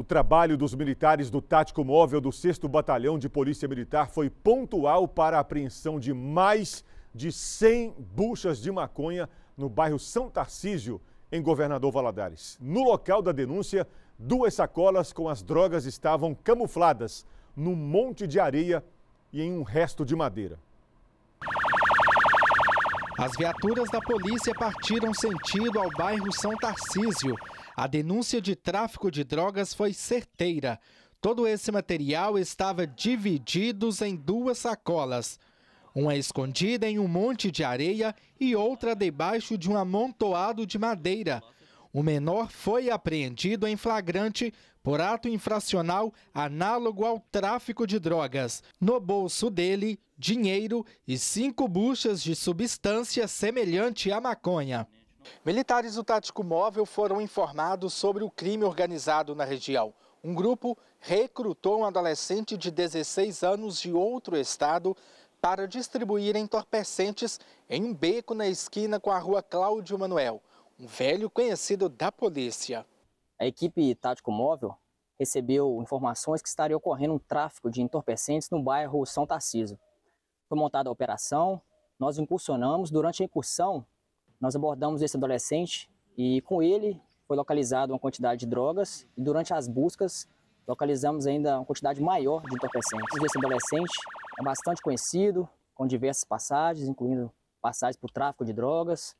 O trabalho dos militares do Tático Móvel do 6 Batalhão de Polícia Militar foi pontual para a apreensão de mais de 100 buchas de maconha no bairro São Tarcísio, em Governador Valadares. No local da denúncia, duas sacolas com as drogas estavam camufladas num monte de areia e em um resto de madeira. As viaturas da polícia partiram sentido ao bairro São Tarcísio a denúncia de tráfico de drogas foi certeira. Todo esse material estava dividido em duas sacolas. Uma escondida em um monte de areia e outra debaixo de um amontoado de madeira. O menor foi apreendido em flagrante por ato infracional análogo ao tráfico de drogas. No bolso dele, dinheiro e cinco buchas de substância semelhante à maconha. Militares do Tático Móvel foram informados sobre o crime organizado na região. Um grupo recrutou um adolescente de 16 anos de outro estado para distribuir entorpecentes em um beco na esquina com a rua Cláudio Manuel, um velho conhecido da polícia. A equipe Tático Móvel recebeu informações que estaria ocorrendo um tráfico de entorpecentes no bairro São Tarciso. Foi montada a operação, nós incursionamos. Durante a incursão, nós abordamos esse adolescente e com ele foi localizada uma quantidade de drogas e durante as buscas localizamos ainda uma quantidade maior de entorpecentes. Esse adolescente é bastante conhecido, com diversas passagens, incluindo passagens por tráfico de drogas,